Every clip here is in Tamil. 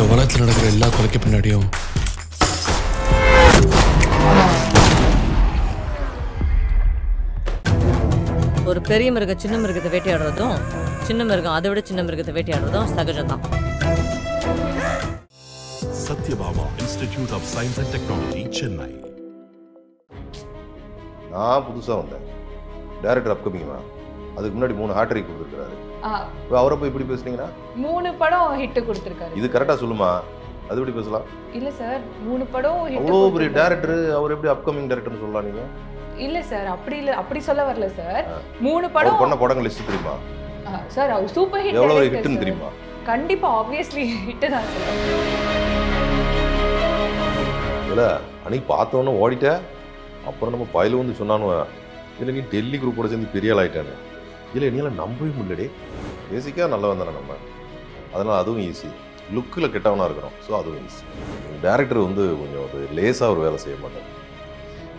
இந்த உலகத்தில் நடக்கிற எல்லா கொலைக்கு பின்னாடியும் ஒரு பெரிய மிருகம் சின்ன மிருகத்தை வேட்டையாடுறதும் சின்ன மிருகம் அதை விட சின்ன மிருகத்தை வேட்டையாடுறதும் சகஜம் தான் Sathyabama institute of science and technology Chennai நான் புதுசாக வந்தேன் டேரக்டர் அப்கமிங்கம்மா அதுக்கு முன்னாடி மூணு ஹேட்ரிக் கொடுத்துருக்குறாரு அவரை போய் இப்படி பேசுனீங்கன்னா மூணு படம் ஹிட் கொடுத்துருக்காரு இது கரெக்டா சொல்லுமா அது எப்படி பேசலாம் இல்ல சார் மூணு படம் அவ்வளோ பெரிய டேரக்டர் அவர் எப்படி அப்கமிங் டேரக்டர்னு சொல்லலாம் நீங்க இல்ல சார் அப்படி இல்ல அப்படி சொல்ல வரல சார் மூணு படம் பண்ண படங்கள் லிஸ்ட் தெரியுமா சார் அவர் சூப்பர் ஹிட் எவ்வளவு ஹிட்னு தெரியுமா கண்டிப்பா ஆப்வியஸ்லி ஹிட் தான் சார் இல்ல அன்னைக்கு பார்த்தோன்னே ஓடிட்ட அப்புறம் நம்ம பயில வந்து சொன்னானுவ இல்லை நீ டெல்லி குரூப்போட சேர்ந்து பெரிய ஆள் ஆயிட்டானு இல்லை நீங்களாம் நம்பவே முடியலடி பேசிக்காக நல்லா தானே நம்ம அதனால் அதுவும் ஈஸி லுக்கில் கெட்டவனாக இருக்கிறோம் ஸோ அதுவும் ஈஸி டேரக்டர் வந்து கொஞ்சம் ஒரு லேஸாக ஒரு வேலை செய்ய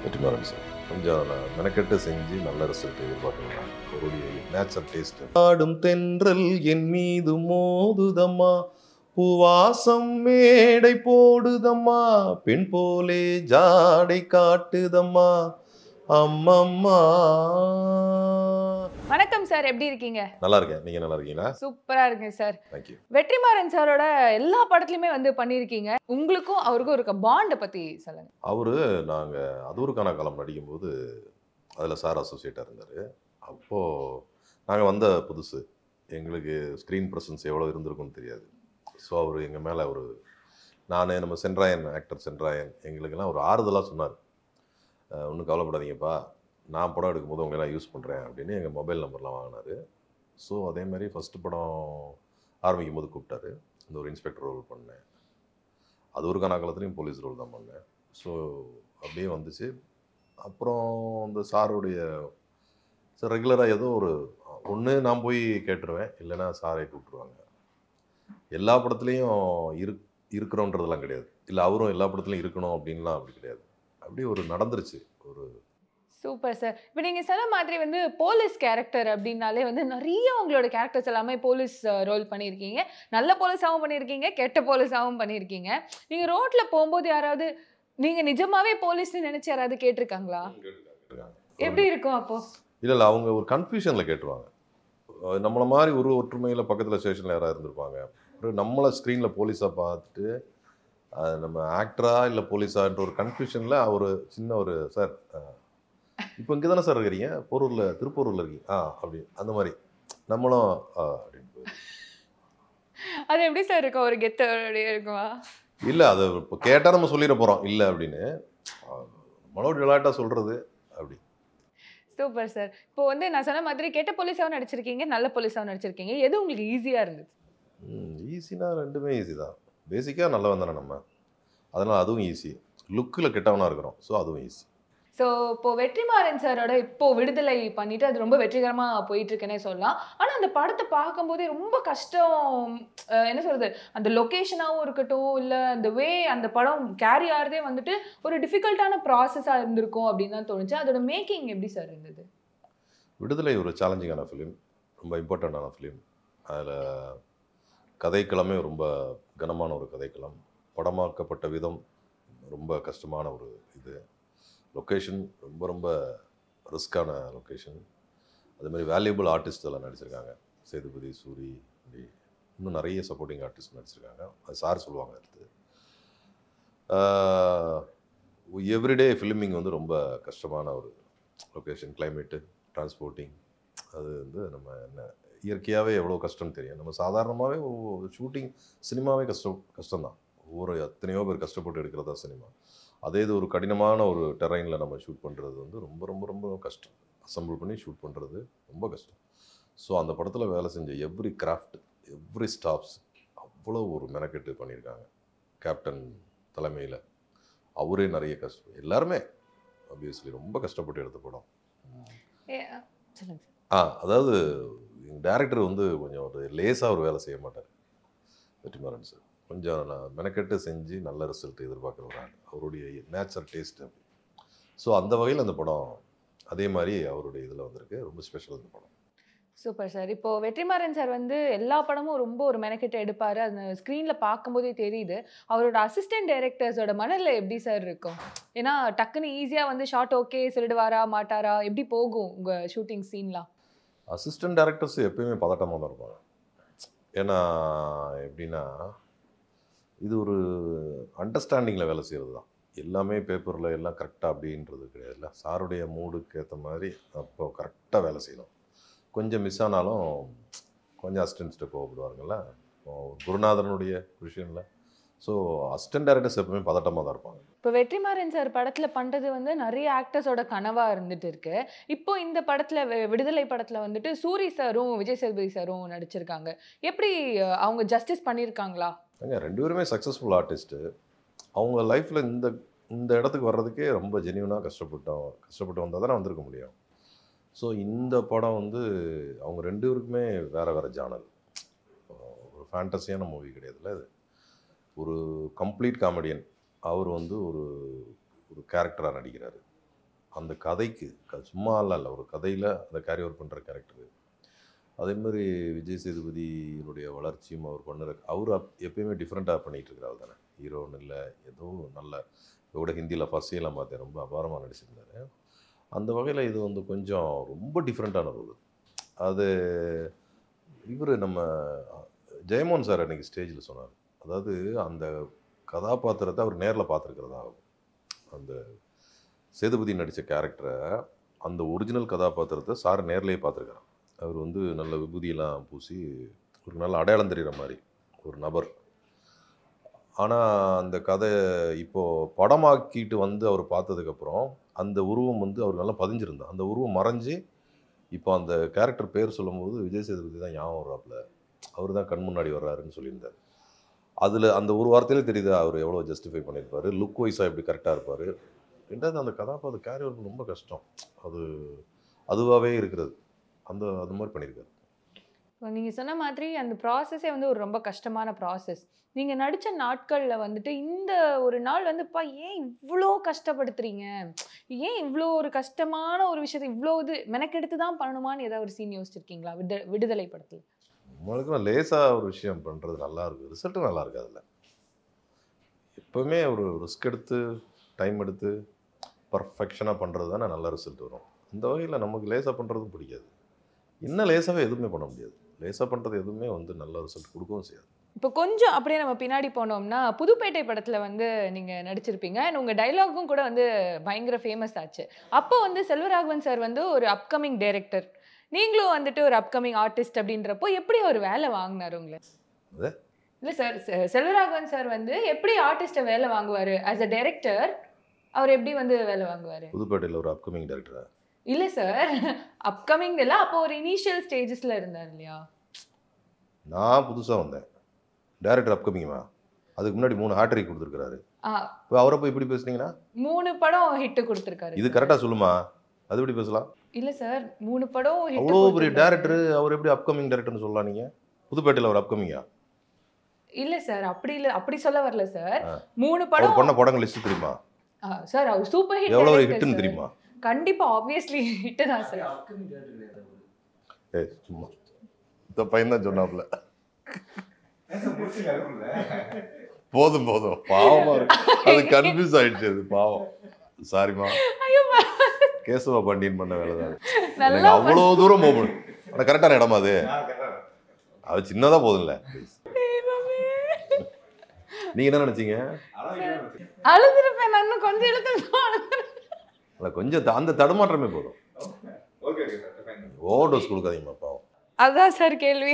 வெற்றி மாறும் சார் கொஞ்சம் நான் மெனக்கெட்டு செஞ்சு நல்ல ரிசல்ட் எதிர்பார்க்கணும் அவருடைய நேச்சர் டேஸ்ட் பாடும் தென்றல் என் மீது மோதுதம்மா பூவாசம் மேடை போடுதம்மா பெண் போலே ஜாடை காட்டுதம்மா அம்மம்மா வணக்கம் சார் எப்படி இருக்கீங்க நல்லா இருக்கேன் நீங்க நல்லா இருக்கீங்களா சூப்பரா இருக்கேன் சார் தேங்க்யூ வெற்றிமாறன் சாரோட எல்லா படத்துலயுமே வந்து பண்ணியிருக்கீங்க உங்களுக்கும் அவருக்கும் இருக்க பாண்டை பத்தி சொல்லுங்க அவரு நாங்க அதூருக்கான காலம் போது அதுல சார் அசோசியேட்டா இருந்தாரு அப்போ நாங்க வந்த புதுசு எங்களுக்கு ஸ்க்ரீன் ப்ரெசன்ஸ் எவ்வளோ இருந்திருக்கும்னு தெரியாது ஸோ அவர் எங்கள் மேலே ஒரு நான் நம்ம சென்ட்ராயன் ஆக்டர் சென்ட்ராயன் எங்களுக்கெல்லாம் ஒரு ஆறுதலாக சொன்னார் ஒன்றும் கவலைப்படாதீங்கப்பா நான் படம் எடுக்கும்போது எல்லாம் யூஸ் பண்ணுறேன் அப்படின்னு எங்கள் மொபைல் நம்பர்லாம் வாங்கினார் ஸோ அதே மாதிரி ஃபஸ்ட்டு படம் ஆரம்பிக்கும் போது கூப்பிட்டாரு அந்த ஒரு இன்ஸ்பெக்டர் ரோல் பண்ணேன் அது ஒரு கணக்காலத்துலேயும் போலீஸ் ரோல் தான் பண்ணேன் ஸோ அப்படியே வந்துச்சு அப்புறம் அந்த சாருடைய சார் ரெகுலராக ஏதோ ஒரு ஒன்று நான் போய் கேட்டுருவேன் இல்லைன்னா சாரை கூப்பிட்ருவாங்க எல்லா படத்துலேயும் இரு இருக்கிறோன்றதெல்லாம் கிடையாது இல்லை அவரும் எல்லா படத்துலையும் இருக்கணும் அப்படின்லாம் அப்படி கிடையாது அப்படியே ஒரு நடந்துருச்சு ஒரு சூப்பர் சார் இப்போ நீங்கள் சொன்ன மாதிரி வந்து போலீஸ் கேரக்டர் அப்படின்னாலே வந்து நிறைய உங்களோட கேரக்டர்ஸ் எல்லாமே போலீஸ் ரோல் uh, பண்ணியிருக்கீங்க நல்ல போலீஸாகவும் பண்ணியிருக்கீங்க கெட்ட போலீஸாகவும் பண்ணியிருக்கீங்க நீங்கள் ரோட்டில் போகும்போது யாராவது நீங்கள் நிஜமாவே போலீஸ்னு நினச்சி யாராவது கேட்டிருக்காங்களா எப்படி இருக்கும் அப்போ இல்லை இல்லை அவங்க ஒரு கன்ஃபியூஷனில் கேட்டுருவாங்க நம்மளை மாதிரி ஒரு ஒற்றுமையில் பக்கத்தில் ஸ்டேஷனில் யாராவது இருந்திருப்பாங்க ஒரு நம்மளை ஸ்க்ரீனில் போலீஸாக பார்த்துட்டு நம்ம ஆக்டரா இல்லை போலீஸான்ற ஒரு கன்ஃபியூஷனில் ஒரு சின்ன ஒரு சார் இப்போ இங்கே தானே சார் இருக்கிறீங்க போரூரில் திருப்பூரில் இருக்கீங்க ஆ அப்படி அந்த மாதிரி நம்மளும் அது எப்படி சார் இருக்கும் ஒரு கெத்து இருக்குமா இல்லை அது இப்போ கேட்டால் நம்ம சொல்லிட போகிறோம் இல்லை அப்படின்னு நம்மளோட விளையாட்டாக சொல்கிறது அப்படி சூப்பர் சார் இப்போ வந்து நான் சொன்ன மாதிரி கெட்ட போலீஸாகவும் நடிச்சிருக்கீங்க நல்ல போலீஸாகவும் நடிச்சிருக்கீங்க எது உங்களுக்கு ஈஸியாக இருந்தது ஈஸினா ரெண்டுமே ஈஸி தான் பேசிக்காக நல்லவன் தானே நம்ம அதனால் அதுவும் ஈஸி லுக்கில் கெட்டவனாக இருக்கிறோம் ஸோ அதுவும் ஈஸி ஸோ இப்போ வெற்றிமாறன் சாரோட இப்போ விடுதலை பண்ணிட்டு அது ரொம்ப வெற்றிகரமாக போயிட்டு இருக்குன்னே சொல்லலாம் ஆனால் அந்த படத்தை பார்க்கும்போதே ரொம்ப கஷ்டம் என்ன சொல்றது அந்த லொக்கேஷனாகவும் இருக்கட்டும் இல்லை அந்த வே அந்த படம் கேரி ஆகிறதே வந்துட்டு ஒரு டிஃபிகல்ட்டான ப்ராசஸாக இருந்திருக்கும் அப்படின்னு தான் தோணுச்சு அதோட மேக்கிங் எப்படி சார் இருந்தது விடுதலை ஒரு சேலஞ்சிங்கான ஃபிலிம் ரொம்ப இம்பார்ட்டண்ட்டான ஃபிலிம் அதில் கதைக்களமே ரொம்ப கனமான ஒரு கதைக்களம் படமாக்கப்பட்ட விதம் ரொம்ப கஷ்டமான ஒரு இது லொக்கேஷன் ரொம்ப ரொம்ப ரிஸ்க்கான லொக்கேஷன் அது மாதிரி வேல்யூபிள் ஆர்டிஸ்ட் எல்லாம் நடிச்சிருக்காங்க சேதுபதி சூரி அப்படி இன்னும் நிறைய சப்போர்ட்டிங் ஆர்டிஸ்ட் நடிச்சிருக்காங்க அது சார் சொல்லுவாங்க அடுத்து எவ்ரிடே ஃபிலிமிங் வந்து ரொம்ப கஷ்டமான ஒரு லொக்கேஷன் கிளைமேட்டு டிரான்ஸ்போர்ட்டிங் அது வந்து நம்ம என்ன இயற்கையாகவே எவ்வளோ கஷ்டம்னு தெரியும் நம்ம சாதாரணமாகவே ஷூட்டிங் சினிமாவே கஷ்டம் கஷ்டம்தான் ஒவ்வொரு எத்தனையோ பேர் கஷ்டப்பட்டு எடுக்கிறதா சினிமா அதே இது ஒரு கடினமான ஒரு டெரெயினில் நம்ம ஷூட் பண்ணுறது வந்து ரொம்ப ரொம்ப ரொம்ப கஷ்டம் அசம்பிள் பண்ணி ஷூட் பண்ணுறது ரொம்ப கஷ்டம் ஸோ அந்த படத்தில் வேலை செஞ்ச எவ்ரி கிராஃப்ட் எவ்ரி ஸ்டாஃப்ஸ் அவ்வளோ ஒரு மெனக்கெட்டு பண்ணியிருக்காங்க கேப்டன் தலைமையில் அவரே நிறைய கஷ்டம் எல்லாருமே அப்வியஸ்லி ரொம்ப கஷ்டப்பட்டு எடுத்த படம் ஆ அதாவது டேரக்டர் வந்து கொஞ்சம் ஒரு லேஸாக ஒரு வேலை செய்ய மாட்டார் வெற்றிமாறன் சார் கொஞ்சம் நான் மெனக்கெட்டு செஞ்சு நல்ல ரிசல்ட் எதிர்பார்க்குறாங்க அவருடைய நேச்சுரல் டேஸ்ட் அப்படி ஸோ அந்த வகையில் அந்த படம் அதே மாதிரி அவருடைய இதில் வந்திருக்கு ரொம்ப ஸ்பெஷல் அந்த படம் சூப்பர் சார் இப்போ வெற்றிமாறன் சார் வந்து எல்லா படமும் ரொம்ப ஒரு மெனக்கெட்டை எடுப்பார் அந்த ஸ்க்ரீனில் பார்க்கும்போதே தெரியுது அவரோட அசிஸ்டன்ட் டைரக்டர்ஸோட மனதில் எப்படி சார் இருக்கும் ஏன்னா டக்குன்னு ஈஸியாக வந்து ஷார்ட் ஓகே சொல்லிடுவாரா மாட்டாரா எப்படி போகும் உங்கள் ஷூட்டிங் சீன்லாம் அசிஸ்டன்ட் டேரக்டர்ஸ் எப்பயுமே பதட்டமாக தான் இருப்பாங்க ஏன்னா எப்படின்னா இது ஒரு அண்டர்ஸ்டாண்டிங்கில் வேலை செய்கிறது தான் எல்லாமே பேப்பரில் எல்லாம் கரெக்டாக அப்படின்றது கிடையாதுல்ல சாருடைய மூடுக்கு ஏற்ற மாதிரி அப்போது கரெக்டாக வேலை செய்யணும் கொஞ்சம் மிஸ் ஆனாலும் கொஞ்சம் அசிஸ்டன்ஸ்ட்டு கோவப்படுவாருங்கள குருநாதனுடைய விஷயம்ல ஸோ அசிஸ்டன்ட் டேரக்டர்ஸ் எப்பவுமே பதட்டமாக தான் இருப்பாங்க இப்போ வெற்றிமாறன் சார் படத்தில் பண்ணுறது வந்து நிறைய ஆக்டர்ஸோட கனவாக இருந்துட்டு இருக்கு இப்போ இந்த படத்தில் விடுதலை படத்தில் வந்துட்டு சூரி சாரும் விஜய் சேதுபதி சாரும் நடிச்சிருக்காங்க எப்படி அவங்க ஜஸ்டிஸ் பண்ணியிருக்காங்களா ஏங்க ரெண்டு பேருமே சக்ஸஸ்ஃபுல் ஆர்டிஸ்ட்டு அவங்க லைஃப்பில் இந்த இந்த இடத்துக்கு வர்றதுக்கே ரொம்ப ஜெனியூனாக கஷ்டப்பட்டோம் கஷ்டப்பட்டு வந்தால் தானே வந்திருக்க முடியும் ஸோ இந்த படம் வந்து அவங்க ரெண்டு பேருக்குமே வேறு வேறு ஜானல் ஒரு ஃபேண்டஸியான மூவி கிடையாதுல்ல இது ஒரு கம்ப்ளீட் காமெடியன் அவர் வந்து ஒரு ஒரு கேரக்டராக நடிக்கிறார் அந்த கதைக்கு சும்மா இல்லை ஒரு கதையில் அந்த கேரி ஓவர் பண்ணுற கேரக்டரு அதேமாதிரி விஜய் சேதுபதியினுடைய வளர்ச்சியும் அவர் பண்ணுற அவர் அப் எப்பயுமே டிஃப்ரெண்ட்டாக பண்ணிகிட்டு இருக்கிறார் தானே ஹீரோன்னு இல்லை ஏதோ நல்ல இதோட ஹிந்தியில் ஃபஸ்ட்லாம் பார்த்தேன் ரொம்ப அபாரமாக நடிச்சிருந்தார் அந்த வகையில் இது வந்து கொஞ்சம் ரொம்ப டிஃப்ரெண்ட்டான ரோல் அது இவர் நம்ம ஜெயமோகன் சார் அன்றைக்கி ஸ்டேஜில் சொன்னார் அதாவது அந்த கதாபாத்திரத்தை அவர் நேரில் பார்த்துருக்கிறதா அந்த சேதுபதி நடித்த கேரக்டரை அந்த ஒரிஜினல் கதாபாத்திரத்தை சார் நேர்லேயே பார்த்துருக்காரு அவர் வந்து நல்ல விபூதியெல்லாம் பூசி ஒரு நல்ல அடையாளம் தெரிகிற மாதிரி ஒரு நபர் ஆனால் அந்த கதை இப்போது படமாக்கிட்டு வந்து அவர் பார்த்ததுக்கப்புறம் அந்த உருவம் வந்து அவர் நல்லா பதிஞ்சிருந்தார் அந்த உருவம் மறைஞ்சு இப்போ அந்த கேரக்டர் பேர் சொல்லும்போது விஜய் சேதுபதி தான் ஞாபகம் வர்றாப்புல அவர் தான் கண் முன்னாடி வர்றாருன்னு சொல்லியிருந்தார் அதில் அந்த ஒரு வார்த்தையிலே தெரியுது அவர் எவ்வளோ ஜஸ்டிஃபை பண்ணியிருப்பார் லுக் வைஸாக எப்படி கரெக்டாக இருப்பார் ரெண்டாவது அந்த கதாபாத்திரம் கேரி ஒர்க் ரொம்ப கஷ்டம் அது அதுவாகவே இருக்கிறது அந்த அது மாதிரி பண்ணியிருக்காரு நீங்கள் சொன்ன மாதிரி அந்த ப்ராசஸே வந்து ஒரு ரொம்ப கஷ்டமான ப்ராசஸ் நீங்கள் நடித்த நாட்களில் வந்துட்டு இந்த ஒரு நாள் வந்துப்பா ஏன் இவ்வளோ கஷ்டப்படுத்துறீங்க ஏன் இவ்வளோ ஒரு கஷ்டமான ஒரு விஷயத்தை இவ்வளோ இது மெனக்கெடுத்து தான் பண்ணணுமான்னு ஏதாவது ஒரு சீன் யோசிச்சிருக்கீங்களா விடு விடுதலை படத்தில் உங்களுக்கு நான் லேசாக ஒரு விஷயம் பண்ணுறது நல்லா ரிசல்ட்டும் நல்லா அதில் எப்போவுமே ஒரு ரிஸ்க் எடுத்து டைம் எடுத்து பர்ஃபெக்ஷனாக பண்ணுறது தானே நல்ல ரிசல்ட் வரும் இந்த வகையில் நமக்கு லேசாக பண்ணுறதும் பிடிக்காது இன்னும் லேசாகவே எதுவுமே பண்ண முடியாது லேசாக பண்ணுறது எதுவுமே வந்து நல்ல ரிசல்ட் கொடுக்கவும் செய்யாது இப்போ கொஞ்சம் அப்படியே நம்ம பின்னாடி போனோம்னா புதுப்பேட்டை படத்தில் வந்து நீங்கள் நடிச்சிருப்பீங்க அண்ட் உங்கள் டைலாகும் கூட வந்து பயங்கர ஃபேமஸ் ஆச்சு அப்போ வந்து செல்வராகவன் சார் வந்து ஒரு அப்கமிங் டைரக்டர் நீங்களும் வந்துட்டு ஒரு அப்கமிங் ஆர்டிஸ்ட் அப்படின்றப்போ எப்படி ஒரு வேலை வாங்கினார் உங்களை இல்லை சார் செல்வராகவன் சார் வந்து எப்படி ஆர்டிஸ்ட்டை வேலை வாங்குவார் ஆஸ் அ டைரக்டர் அவர் எப்படி வந்து வேலை வாங்குவார் புதுப்பேட்டையில் ஒரு அப்கமிங் டேரக்டரா இல்லை சார் அப்கமிங் இல்லை அப்போ ஒரு இனிஷியல் ஸ்டேஜஸில் இருந்தார் இல்லையா நான் புதுசாக வந்தேன் டேரக்டர் அப்கமிங்கா அதுக்கு முன்னாடி மூணு ஹாட்ரிக் கொடுத்துருக்காரு இப்போ அவரை போய் இப்படி பேசுனீங்கன்னா மூணு படம் ஹிட் கொடுத்துருக்காரு இது கரெக்டாக சொல்லுமா அது எப்படி பேசலாம் இல்லை சார் மூணு படம் அவ்வளோ பெரிய டேரக்டர் அவர் எப்படி அப்கமிங் டேரக்டர்னு சொல்லலாம் நீங்கள் புதுப்பேட்டையில் அவர் அப்கமிங்கா இல்ல சார் அப்படி இல்ல அப்படி சொல்ல வரல சார் மூணு படம் பண்ண படங்கள் லிஸ்ட் தெரியுமா சார் அவர் சூப்பர் ஹிட் எவ்வளவு ஹிட்னு தெரியுமா கண்டிப்பா ஆப்வியஸ்லி ஹிட் தான் சார் ஏய் சும்மா இந்த பையன் தான் சொன்னாப்ல போதும் போதும் பாவமா இருக்கு அது கன்ஃபியூஸ் ஆயிடுச்சு அது பாவம் சாரிமா ஐயோ கேசவ பாண்டியன் பண்ண வேலை தான் அவ்வளோ தூரம் போகணும் ஆனால் கரெக்டான இடமா அது அது சின்னதாக போதும்ல நீங்க என்ன நினைச்சீங்க அழுதுருப்பேன் நான் கொஞ்சம் இழுத்து கொஞ்சம் அந்த தடுமாற்றமே போதும் ஓவர் டோஸ் கொடுக்காதீங்கப்பா அதுதான் சார் கேள்வி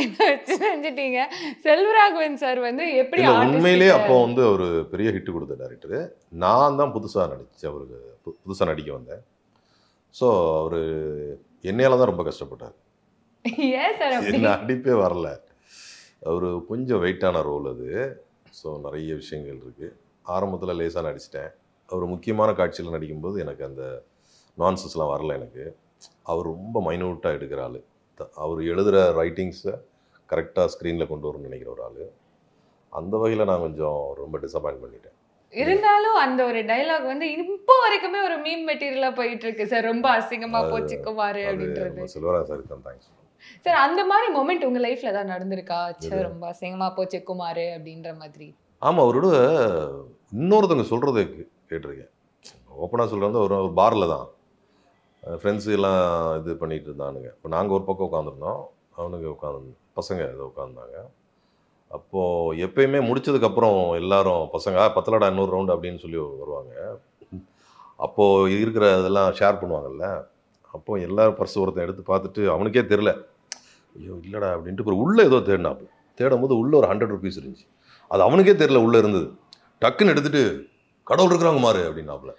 என்ன வச்சு செஞ்சிட்டீங்க செல்வராகவன் சார் வந்து எப்படி உண்மையிலே அப்போ வந்து ஒரு பெரிய ஹிட் கொடுத்த டேரக்டர் நான் தான் புதுசாக நடித்தேன் அவருக்கு புதுசாக நடிக்க வந்தேன் ஸோ அவர் என்னையால தான் ரொம்ப கஷ்டப்பட்டார் ஏன் சார் என்ன நடிப்பே வரல அவர் கொஞ்சம் வெயிட்டான ரோல் அது ஸோ நிறைய விஷயங்கள் இருக்குது ஆரம்பத்தில் லேசாக நடிச்சிட்டேன் அவர் முக்கியமான காட்சியில் நடிக்கும்போது எனக்கு அந்த நான்சஸ்லாம் வரல எனக்கு அவர் ரொம்ப மைனூட்டாக எடுக்கிற ஆள் அவர் எழுதுகிற ரைட்டிங்ஸை கரெக்டாக ஸ்க்ரீனில் கொண்டு வரணும்னு நினைக்கிற ஒரு ஆள் அந்த வகையில் நான் கொஞ்சம் ரொம்ப டிசப்பாயின்ட் பண்ணிட்டேன் இருந்தாலும் அந்த ஒரு டைலாக் வந்து இப்போ வரைக்குமே ஒரு மீம் மெட்டீரியலாக போயிட்டு இருக்கு சார் ரொம்ப அசிங்கமா போச்சுக்குமாறு அப்படின்றது சொல்லுவாங்க சார் தான் தேங்க்ஸ் சார் அந்த மாதிரி மொமெண்ட் உங்கள் லைஃப்பில் தான் நடந்திருக்கா சார் ரொம்ப அசிங்கமாக போச்சு குமார் அப்படின்ற மாதிரி ஆமாம் அவரோட இன்னொருத்தவங்க சொல்றதை கேட்டிருக்கேன் ஓப்பனாக சொல்கிறது ஒரு ஒரு பாரில் தான் ஃப்ரெண்ட்ஸு எல்லாம் இது பண்ணிகிட்டு இருந்தானுங்க இப்போ நாங்கள் ஒரு பக்கம் உட்காந்துருந்தோம் அவனுங்க உட்காந்து பசங்க இதை உட்காந்தாங்க அப்போது எப்பயுமே முடிச்சதுக்கப்புறம் எல்லாரும் பசங்க பத்தலடா இன்னொரு ரவுண்டு அப்படின்னு சொல்லி வருவாங்க அப்போது இருக்கிற இதெல்லாம் ஷேர் பண்ணுவாங்கல்ல அப்போது எல்லோரும் பர்சு ஒருத்தன் எடுத்து பார்த்துட்டு அவனுக்கே தெரில ஐயோ இல்லைடா அப்படின்ட்டு ஒரு உள்ளே ஏதோ தேடினாப்பு தேடும் போது உள்ளே ஒரு ஹண்ட்ரட் ருபீஸ் இருந்துச்சு அது அவனுக்கே தெரில உள்ளே இருந்தது டக்குன்னு எடுத்துகிட்டு கடவுள் இருக்கிறவங்க மாறு அப்படின்னாப்புல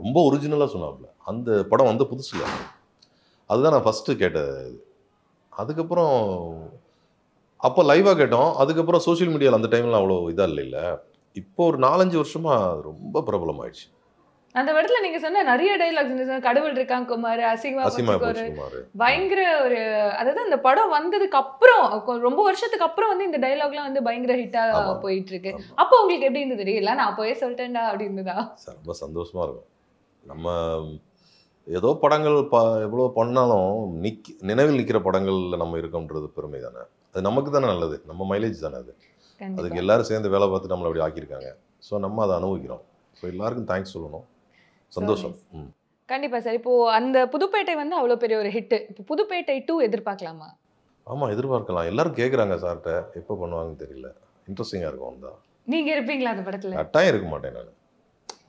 ரொம்ப ஒரிஜினலாக சொன்னாப்புல அந்த படம் வந்து புதுசு அதுதான் நான் ஃபஸ்ட்டு கேட்ட இது அதுக்கப்புறம் அப்போ லைவாக கேட்டோம் அதுக்கப்புறம் சோஷியல் மீடியாவில் அந்த டைமில் அவ்வளோ இதாக இல்லை இப்போ ஒரு நாலஞ்சு வருஷமாக ரொம்ப பிரபலம் ஆயிடுச்சு அந்த இடத்துல நீங்க சொன்ன நிறைய டைலாக்ஸ் கடவுள் இருக்காங்க குமார் அசிங்கமா பயங்கர ஒரு அதாவது அந்த படம் வந்ததுக்கு அப்புறம் ரொம்ப வருஷத்துக்கு அப்புறம் வந்து இந்த டைலாக்லாம் வந்து பயங்கர ஹிட்டா போயிட்டு இருக்கு அப்போ உங்களுக்கு எப்படி இருந்தது தெரியல நான் அப்போவே சொல்லிட்டேன்டா அப்படி இருந்ததா ரொம்ப சந்தோஷமா இருக்கும் நம்ம ஏதோ படங்கள் ப எவ்வளோ பண்ணாலும் நிக் நினைவில் நிற்கிற படங்களில் நம்ம இருக்கோன்றது பெருமை தானே அது நமக்கு தானே நல்லது நம்ம மைலேஜ் தானே அது அதுக்கு எல்லோரும் சேர்ந்து வேலை பார்த்து நம்மளை அப்படி ஆக்கியிருக்காங்க ஸோ நம்ம அதை அனுபவிக்கிறோம் ஸோ எல்லாருக்கும் தேங்க்ஸ் சொல்லணும் சந்தோஷம் ம் கண்டிப்பாக சார் இப்போது அந்த புதுப்பேட்டை வந்து அவ்வளோ பெரிய ஒரு ஹிட்டு இப்போ புதுப்பேட்டை டூ எதிர்பார்க்கலாமா ஆமாம் எதிர்பார்க்கலாம் எல்லாரும் கேட்குறாங்க சார்கிட்ட எப்போ பண்ணுவாங்கன்னு தெரியல இன்ட்ரெஸ்டிங்காக இருக்கும் அந்த நீங்கள் இருப்பீங்களா அந்த படத்தில் கட்டாயம் இருக்க மாட்டேன் நான்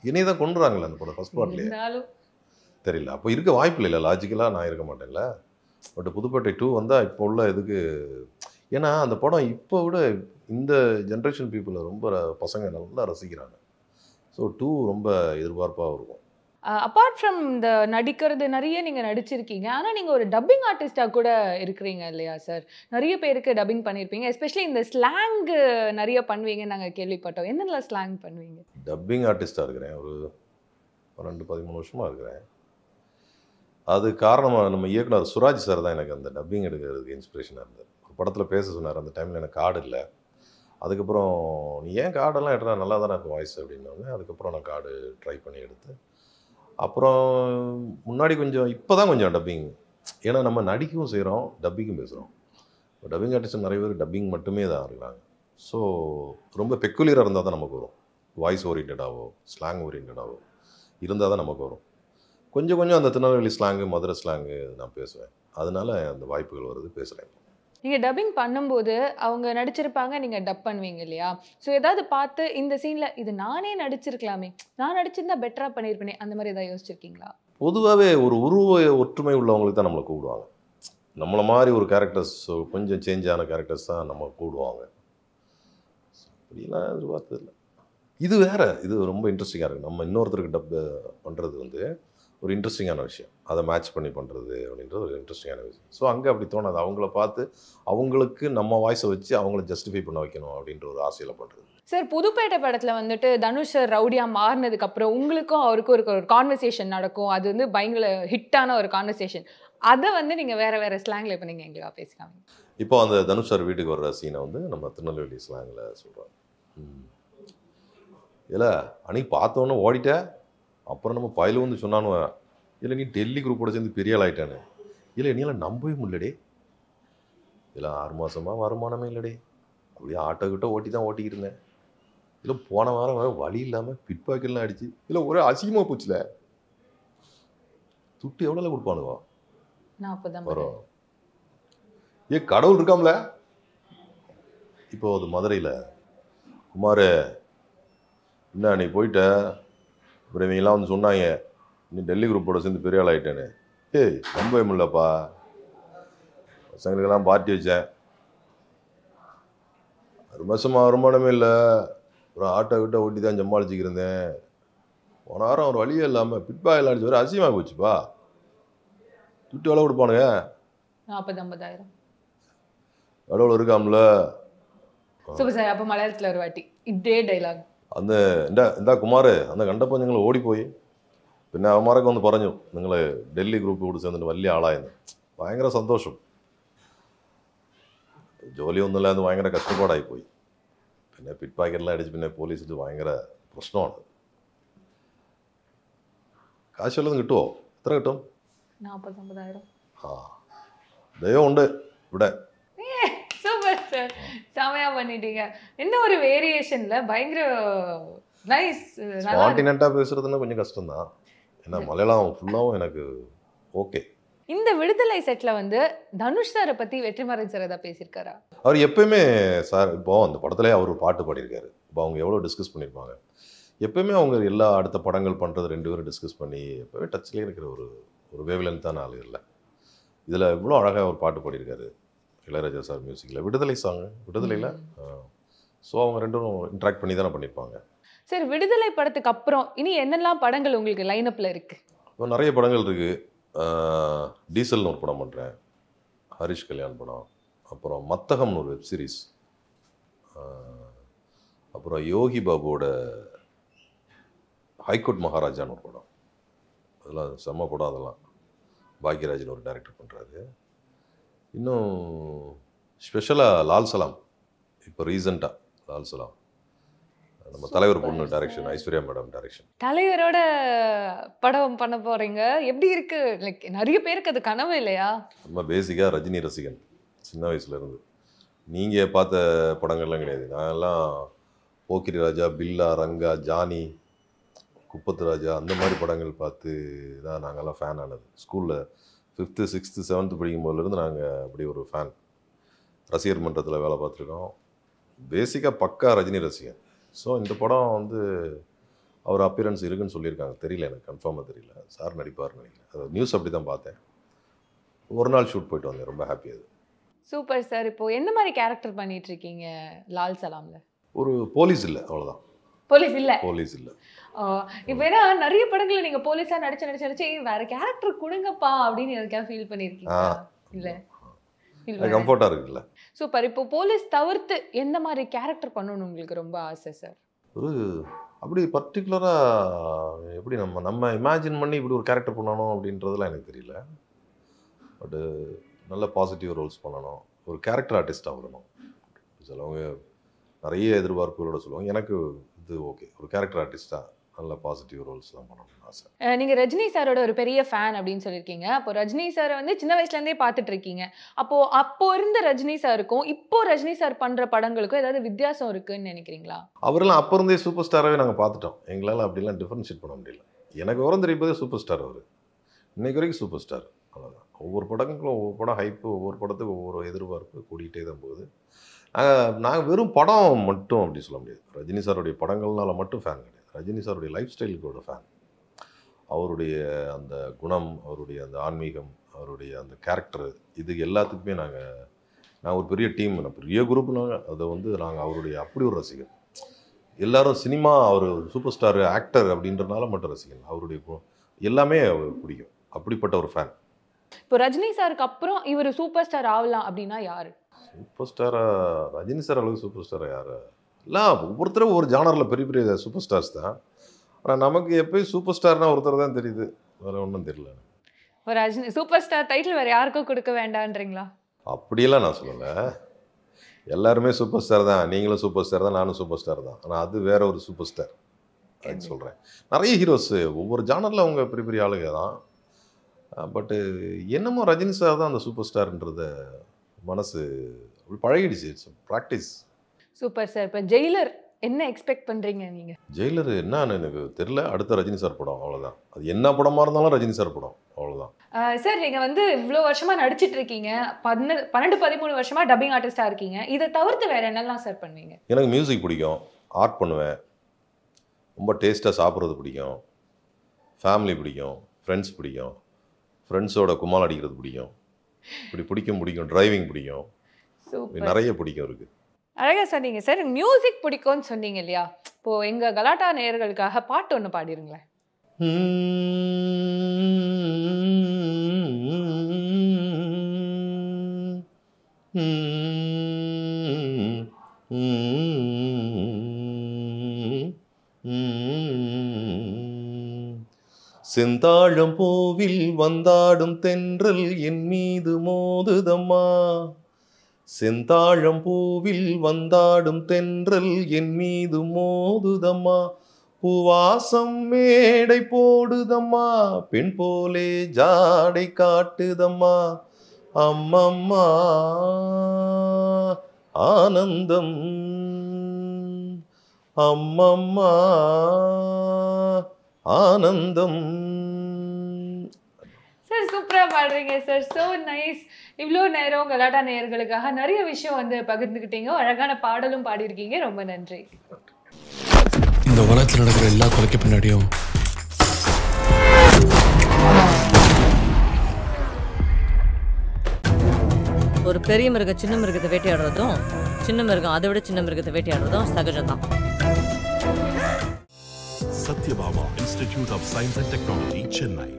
இனி தான் கொண்டுறாங்களே அந்த படம் ஃபர்ஸ்ட் பார்ட்லேயே தெரியல அப்போ இருக்க வாய்ப்பு இல்லை லாஜிக்கலாக நான் இருக்க மாட்டேன்ல பட் புதுப்பேட்டை டூ வந்தால் இப்போ உள்ள இதுக்கு ஏன்னா அந்த படம் இப்போ விட இந்த ஜென்ரேஷன் பீப்புளை ரொம்ப பசங்க நல்லா ரசிக்கிறாங்க ஸோ டூ ரொம்ப எதிர்பார்ப்பாக இருக்கும் அப்பார்ட் ஃப்ரம் இந்த நடிக்கிறது நிறைய நீங்கள் நடிச்சிருக்கீங்க ஆனால் நீங்கள் ஒரு டப்பிங் ஆர்டிஸ்டாக கூட இருக்கிறீங்க இல்லையா சார் நிறைய பேருக்கு டப்பிங் பண்ணியிருப்பீங்க எஸ்பெஷலி இந்த ஸ்லாங்கு நிறைய பண்ணுவீங்கன்னு நாங்கள் கேள்விப்பட்டோம் என்னென்ன ஸ்லாங் பண்ணுவீங்க டப்பிங் ஆர்டிஸ்டாக இருக்கிறேன் ஒரு பன்னெண்டு பதிமூணு வருஷமாக இருக்கிறேன் அது காரணமாக நம்ம இயக்குனர் சுராஜ் சார் தான் எனக்கு அந்த டப்பிங் எடுக்கிறதுக்கு இன்ஸ்பிரேஷனாக இருந்தது ஒரு படத்தில் பேச சொன்னார் அந்த டைமில் எனக்கு கார்டு இல்லை அதுக்கப்புறம் நீ ஏன் கார்டெல்லாம் எடுத்தால் நல்லா தானே இருக்கும் வாய்ஸ் அப்படின்னோடனே அதுக்கப்புறம் நான் கார்டு ட்ரை பண்ணி எடுத்து அப்புறம் முன்னாடி கொஞ்சம் இப்போ தான் கொஞ்சம் டப்பிங் ஏன்னா நம்ம நடிக்கவும் செய்கிறோம் டப்பிங்கும் பேசுகிறோம் டப்பிங் ஆர்டிஸ்ட் நிறைய பேர் டப்பிங் மட்டுமே தான் இருக்கிறாங்க ஸோ ரொம்ப பெக்குலியராக இருந்தால் தான் நமக்கு வரும் வாய்ஸ் ஓரியன்டாகவோ ஸ்லாங் ஓரியன்டாகவோ இருந்தால் தான் நமக்கு வரும் கொஞ்சம் கொஞ்சம் அந்த திருநெல்வேலி ஸ்லாங்கு மதுரை ஸ்லாங்கு நான் பேசுவேன் அதனால் அந்த வாய்ப்புகள் வருது பேசுகிறேன் நீங்கள் டப்பிங் பண்ணும்போது அவங்க நடிச்சிருப்பாங்க நீங்கள் டப் பண்ணுவீங்க இல்லையா ஸோ ஏதாவது பார்த்து இந்த சீனில் இது நானே நடிச்சிருக்கலாமே நான் நடிச்சிருந்தா பெட்டராக பண்ணியிருப்பேனே அந்த மாதிரி ஏதாவது யோசிச்சிருக்கீங்களா பொதுவாகவே ஒரு உருவ ஒற்றுமை உள்ளவங்களுக்கு தான் நம்மளை கூடுவாங்க நம்மளை மாதிரி ஒரு கேரக்டர்ஸ் கொஞ்சம் சேஞ்ச் ஆன கேரக்டர்ஸ் தான் நம்ம கூடுவாங்க அப்படிலாம் எதிர்பார்த்தது இல்லை இது வேறு இது ரொம்ப இன்ட்ரெஸ்டிங்காக இருக்குது நம்ம இன்னொருத்தருக்கு டப்பு பண்ணுறது வந்து ஒரு இன்ட்ரெஸ்டிங்கான விஷயம் அதை மேட்ச் பண்ணி பண்ணுறது அப்படின்றது ஒரு இன்ட்ரெஸ்டிங்கான விஷயம் ஸோ அங்கே அப்படி தோணாது அவங்கள பார்த்து அவங்களுக்கு நம்ம வாய்ஸை வச்சு அவங்கள ஜஸ்டிஃபை பண்ண வைக்கணும் அப்படின்ற ஒரு ஆசையில் பண்ணுறது சார் புதுப்பேட்டை படத்தில் வந்துட்டு தனுஷ் சார் ரவுடியாக மாறினதுக்கப்புறம் உங்களுக்கும் அவருக்கும் இருக்க ஒரு கான்வர்சேஷன் நடக்கும் அது வந்து பயங்கர ஹிட்டான ஒரு கான்வர்சேஷன் அதை வந்து நீங்கள் வேறு வேறு ஸ்லாங்கில் இப்போ நீங்கள் எங்களுக்காக பேசிக்காங்க இப்போ அந்த தனுஷ் சார் வீட்டுக்கு வர்ற சீனை வந்து நம்ம திருநெல்வேலி ஸ்லாங்கில் சொல்கிறோம் இல்லை அன்னைக்கு பார்த்தோன்னே ஓடிட்டேன் அப்புறம் நம்ம பயில வந்து சொன்னானுவேன் இல்லை நீ டெல்லி குரூப்போட சேர்ந்து பெரிய ஆள் ஆகிட்டானே இல்லை என்னையெல்லாம் நம்பவே முடியலடே இல்லை ஆறு மாதமாக வருமானமே இல்லைடே அப்படியே ஆட்டோ கிட்ட ஓட்டி தான் ஓட்டிக்கிட்டு இருந்தேன் இல்லை போன வாரம் வர வழி இல்லாமல் பிட் பாக்கெட்லாம் அடிச்சு இல்லை ஒரே அசிங்கமாக போச்சுல துட்டு எவ்வளோ கொடுப்பானுவா வரும் ஏ கடவுள் இருக்காம்ல இப்போ அது மதுரையில் குமார் என்ன நீ போயிட்ட அப்புறம் இவங்கெல்லாம் வந்து சொன்னாங்க இன்னும் டெல்லி குரூப்போட சேர்ந்து பெரிய ஆள் ஆகிட்டேன்னு ஏய் ரொம்ப இல்லைப்பா பசங்களுக்கெல்லாம் பார்ட்டி வச்சேன் ஒரு மாதமாக வருமானமே இல்லை ஒரு ஆட்டோ கிட்ட ஓட்டி தான் சமாளிச்சுக்கிருந்தேன் போன வாரம் ஒரு வழியே இல்லாமல் பிட்பாயில் அடிச்சு வர அசியமாக போச்சுப்பா துட்டு எவ்வளோ கொடுப்பானுங்க நாற்பது ஐம்பதாயிரம் எவ்வளோ இருக்காம்ல சூப்பர் சார் அப்போ மலையாளத்தில் ஒரு வாட்டி இதே டைலாக் அந்த இந்தா இந்தா குமார் அந்த கண்ட பஞ்சங்களை ஓடி போய் പിന്നെ അവന്മാരൊക്കെ ഒന്ന് പറഞ്ഞു നിങ്ങൾ ഡൽഹി ഗ്രൂപ്പ് കൂടി ചേർന്നിട്ട് വലിയ ആളായെന്ന് ഭയങ്കര സന്തോഷം ജോലിയൊന്നുമില്ലാന്ന് ഭയങ്കര കഷ്ടപ്പാടായി പോയി പിന്നെ പിറ്റ് പാക്കറ്റെല്ലാം അടിച്ച് പിന്നെ പോലീസിൽ ഭയങ്കര പ്രശ്നമാണ് കാശുള്ളത് കിട്ടുമോ എത്ര കിട്ടും ആ ദൈവമുണ്ട് ഇവിടെ சூப்பர் சார் செமையாக பண்ணிட்டீங்க இந்த ஒரு வேரியேஷனில் பயங்கர நைஸ் கான்டினென்ட்டாக பேசுறதுன்னா கொஞ்சம் கஷ்டம் ஏன்னா மலையாளம் ஃபுல்லாகவும் எனக்கு ஓகே இந்த விடுதலை செட்டில் வந்து தனுஷ் சாரை பற்றி வெற்றிமாறன் சார் ஏதாவது பேசியிருக்காரா அவர் எப்பயுமே சார் இப்போ அந்த படத்தில் அவர் ஒரு பாட்டு பாடியிருக்காரு இப்போ அவங்க எவ்வளோ டிஸ்கஸ் பண்ணியிருப்பாங்க எப்பயுமே அவங்க எல்லா அடுத்த படங்கள் பண்ணுறது ரெண்டு பேரும் டிஸ்கஸ் பண்ணி எப்போவே டச்லேயே இருக்கிற ஒரு ஒரு வேவ்லென்த்தான ஆள் இல்லை இதில் இவ்வளோ அழகாக ஒரு பாட்டு பாடியிருக்காரு இளையராஜா சார் மியூசிக்கில் விடுதலை சாங் விடுதலையில் ஸோ அவங்க ரெண்டும் இன்ட்ராக்ட் பண்ணி தானே பண்ணியிருப்பாங்க சரி விடுதலை படத்துக்கு அப்புறம் இனி என்னெல்லாம் படங்கள் உங்களுக்கு லைன் லைனப்பில் இருக்குது நிறைய படங்கள் இருக்குது டீசல்னு ஒரு படம் பண்ணுறேன் ஹரிஷ் கல்யாண் படம் அப்புறம் மத்தகம்னு ஒரு வெப் சீரிஸ் அப்புறம் யோகி பாபுவோட ஹைகோர்ட் மகாராஜான்னு ஒரு படம் அதெல்லாம் செம்ம படம் அதெல்லாம் பாக்யராஜன் ஒரு டேரக்டர் பண்ணுறாரு இன்னும் ஸ்பெஷலாக லால் சலாம் இப்போ ரீசண்டாக லால் சலாம் நம்ம தலைவர் பொண்ணு டைரக்ஷன் ஐஸ்வர்யா மேடம் டைரக்ஷன் தலைவரோட படம் பண்ண போறீங்க எப்படி இருக்கு லைக் நிறைய பேருக்கு அது கனவு இல்லையா நம்ம பேசிக்காக ரஜினி ரசிகன் சின்ன வயசுலேருந்து நீங்கள் பார்த்த படங்கள்லாம் கிடையாது நான் எல்லாம் போக்கிரி ராஜா பில்லா ரங்கா ஜானி குப்பத்து ராஜா அந்த மாதிரி படங்கள் பார்த்து தான் நாங்கள்லாம் ஃபேன் ஆனது ஸ்கூலில் ஃபிஃப்த்து சிக்ஸ்த்து செவன்த்து படிக்கும் போதுலேருந்து நாங்கள் அப்படி ஒரு ஃபேன் ரசிகர் மன்றத்தில் வேலை பார்த்துருக்கோம் பேசிக்காக பக்கா ரஜினி ரசிகன் ஸோ இந்த படம் வந்து அவர் அப்பியரன்ஸ் இருக்குன்னு சொல்லியிருக்காங்க தெரியல எனக்கு கன்ஃபார்மாக தெரியல சார் நடிப்பார்னு நினைக்கிறேன் அது நியூஸ் அப்படி தான் பார்த்தேன் ஒரு நாள் ஷூட் போயிட்டு வந்தேன் ரொம்ப ஹாப்பி அது சூப்பர் சார் இப்போது எந்த மாதிரி கேரக்டர் பண்ணிட்டு இருக்கீங்க லால் சலாமில் ஒரு போலீஸ் இல்லை அவ்வளோதான் போலீஸ் இல்ல போலீஸ் இல்ல இப்போ ஏன்னா நிறைய படங்கள்ல நீங்க போலீஸா நடிச்சு நடிச்சு நடிச்சு வேற கேரக்டர் கொடுங்கப்பா அப்படின்னு எதுக்காக ஃபீல் பண்ணியிருக்கீங்க இல்லை கம்ஃபர்ட்டா இருக்குல்ல சூப்பர் இப்போ போலீஸ் தவிர்த்து எந்த மாதிரி கேரக்டர் பண்ணணும் உங்களுக்கு ரொம்ப ஆசை சார் ஒரு அப்படி பர்டிகுலராக எப்படி நம்ம நம்ம இமேஜின் பண்ணி இப்படி ஒரு கேரக்டர் பண்ணணும் அப்படின்றதுலாம் எனக்கு தெரியல பட்டு நல்ல பாசிட்டிவ் ரோல்ஸ் பண்ணணும் ஒரு கேரக்டர் ஆர்டிஸ்டாக வரணும் சிலவங்க நிறைய எதிர்பார்ப்புகளோட சொல்லுவாங்க எனக்கு இது ஓகே ஒரு கேரக்டர் ஆர்டிஸ்டாக நல்ல பாசிட்டிவ் ரோல்ஸ் தான் பண்ணணும்னு ஆசை நீங்கள் ரஜினி சாரோட ஒரு பெரிய ஃபேன் அப்படின்னு சொல்லியிருக்கீங்க அப்போ ரஜினி சாரை வந்து சின்ன வயசுலேருந்தே பார்த்துட்டு இருக்கீங்க அப்போது அப்போ இருந்த ரஜினி சாருக்கும் இப்போ ரஜினி சார் பண்ணுற படங்களுக்கும் ஏதாவது வித்தியாசம் இருக்குன்னு நினைக்கிறீங்களா அவரெல்லாம் அப்போ இருந்தே சூப்பர் ஸ்டாராகவே நாங்கள் பார்த்துட்டோம் எங்களால் அப்படிலாம் டிஃபரன்ஷியேட் பண்ண முடியல எனக்கு உரம் தெரியும் சூப்பர் ஸ்டார் அவர் இன்னைக்கு வரைக்கும் சூப்பர் ஸ்டார் அவ்வளோதான் ஒவ்வொரு படங்களுக்கும் ஒவ்வொரு படம் ஹைப்பு ஒவ்வொரு படத்துக்கு ஒவ்வொரு எதிர்பார்ப்பு கூடிகிட்டே தான் போகுது நாங்கள் நாங்கள் வெறும் படம் மட்டும் அப்படி சொல்ல முடியாது ரஜினி சாருடைய படங்கள்னால மட்டும் ஃபேன் கிடையாது ரஜினி சாருடைய லைஃப் ஸ்டைலுக்கு ஒரு ஃபேன் அவருடைய அந்த குணம் அவருடைய அந்த ஆன்மீகம் அவருடைய அந்த கேரக்டர் இது எல்லாத்துக்குமே நாங்கள் நான் ஒரு பெரிய டீம் நான் பெரிய குரூப் நாங்கள் அதை வந்து நாங்கள் அவருடைய அப்படி ஒரு ரசிகன் எல்லாரும் சினிமா அவர் சூப்பர் ஸ்டார் ஆக்டர் அப்படின்றனால மட்டும் ரசிகன் அவருடைய எல்லாமே பிடிக்கும் அப்படிப்பட்ட ஒரு ஃபேன் இப்போ ரஜினி சாருக்கு அப்புறம் இவர் சூப்பர் ஸ்டார் ஆகலாம் அப்படின்னா யார் சூப்பர் ஸ்டாராக ரஜினி சார் அளவுக்கு சூப்பர் ஸ்டாராக யார் இல்லை ஒவ்வொருத்தரும் ஒரு ஜானரில் பெரிய பெரிய சூப்பர் ஸ்டார்ஸ் தான் ஆனால் நமக்கு எப்பயும் சூப்பர் ஸ்டார்னால் ஒருத்தர் தான் தெரியுது வேறு ஒன்றும் தெரியல ஒரு அஜினி சூப்பர் ஸ்டார் டைட்டில் வேறு யாருக்கும் கொடுக்க வேண்டான்றீங்களா அப்படியெல்லாம் நான் சொல்லலை எல்லாருமே சூப்பர் ஸ்டார் தான் நீங்களும் சூப்பர் ஸ்டார் தான் நானும் சூப்பர் ஸ்டார் தான் ஆனால் அது வேற ஒரு சூப்பர் ஸ்டார் அப்படின்னு சொல்கிறேன் நிறைய ஹீரோஸு ஒவ்வொரு ஜானரில் அவங்க பெரிய பெரிய ஆளுங்க தான் பட்டு என்னமோ ரஜினி சார் தான் அந்த சூப்பர் ஸ்டார்ன்றத மனசு பழகிடுச்சு ப்ராக்டிஸ் சூப்பர் சார் இப்போ ஜெயிலர் என்ன எக்ஸ்பெக்ட் பண்ணுறீங்க நீங்கள் ஜெயிலர் என்னன்னு எனக்கு தெரில அடுத்த ரஜினி சார் படம் அவ்வளோதான் அது என்ன படமாக இருந்தாலும் ரஜினி சார் படம் அவ்வளோதான் சார் நீங்கள் வந்து இவ்வளோ வருஷமாக நடிச்சிட்டு இருக்கீங்க பன்னெண்டு பன்னெண்டு பதிமூணு வருஷமாக டப்பிங் ஆர்டிஸ்டாக இருக்கீங்க இதை தவிர்த்து வேறு என்னெல்லாம் சார் பண்ணுவீங்க எனக்கு மியூசிக் பிடிக்கும் ஆர்ட் பண்ணுவேன் ரொம்ப டேஸ்ட்டாக சாப்பிட்றது பிடிக்கும் ஃபேமிலி பிடிக்கும் ஃப்ரெண்ட்ஸ் பிடிக்கும் ஃப்ரெண்ட்ஸோட குமால் அடிக்கிறது பிடிக்கும் இப்படி பிடிக்கும் பிடிக்கும் டிரைவிங் பிடிக்கும் நிறைய பிடிக்கும் இருக்குது அழகாக சொன்னீங்க சார் மியூசிக் பிடிக்கும்னு சொன்னீங்க இல்லையா இப்போது எங்கள் கலாட்டா நேயர்களுக்காக பாட்டு ஒன்று பாடிருங்களேன் செந்தாழம் போவில் வந்தாடும் தென்றல் என் மீது மோதுதம்மா செந்தாழம் பூவில் வந்தாடும் தென்றல் என் மீது மோதுதம்மா பூவாசம் மேடை போடுதம்மா பெண் போலே ஜாடை காட்டுதம்மா அம்மம்மா ஆனந்தம் அம்மம்மா ஆனந்தம் சூப்பராக பாடுறீங்க சார் ஸோ நைஸ் இவ்வளோ நேரம் கலாட்டா நேயர்களுக்காக நிறைய விஷயம் வந்து பகிர்ந்துக்கிட்டீங்க அழகான பாடலும் பாடியிருக்கீங்க ரொம்ப நன்றி இந்த உலகத்தில் நடக்கிற எல்லா கொலைக்கு பின்னாடியும் ஒரு பெரிய மிருகம் சின்ன மிருகத்தை வேட்டையாடுறதும் சின்ன மிருகம் அதை விட சின்ன மிருகத்தை வேட்டையாடுறதும் சகஜம்தான் Satyabama Institute of Science and Technology, Chennai.